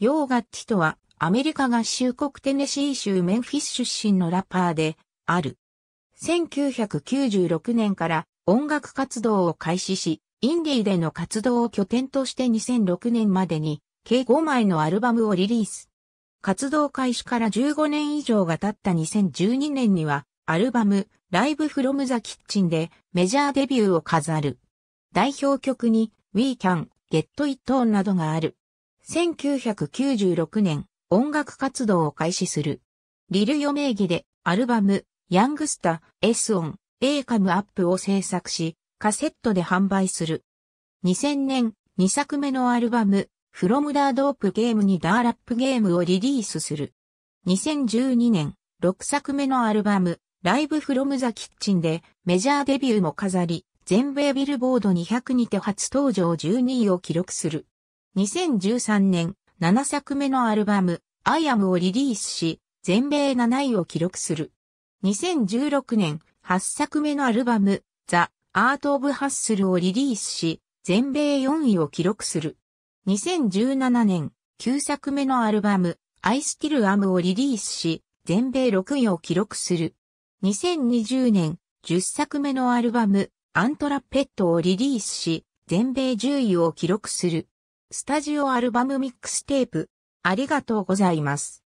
ヨーガッチとは、アメリカ合衆国テネシー州メンフィス出身のラッパーで、ある。1996年から音楽活動を開始し、インディーでの活動を拠点として2006年までに、計5枚のアルバムをリリース。活動開始から15年以上が経った2012年には、アルバム、ライブフロムザキッチンでメジャーデビューを飾る。代表曲に We Can, Get It On などがある。1996年、音楽活動を開始する。リルヨ名義で、アルバム、ヤングスタ、エスオン、エーカムアップを制作し、カセットで販売する。2000年、2作目のアルバム、フロムダードープゲームにダーラップゲームをリリースする。2012年、6作目のアルバム、ライブフロムザキッチンでメジャーデビューも飾り、全米ビルボード200にて初登場12位を記録する。2013年7作目のアルバム I am をリリースし、全米7位を記録する。2016年8作目のアルバム The Art of Hustle をリリースし、全米4位を記録する。2017年9作目のアルバム I Still Am をリリースし、全米6位を記録する。2020年10作目のアルバムアントラペットをリリースし、全米10位を記録する。スタジオアルバムミックステープ。ありがとうございます。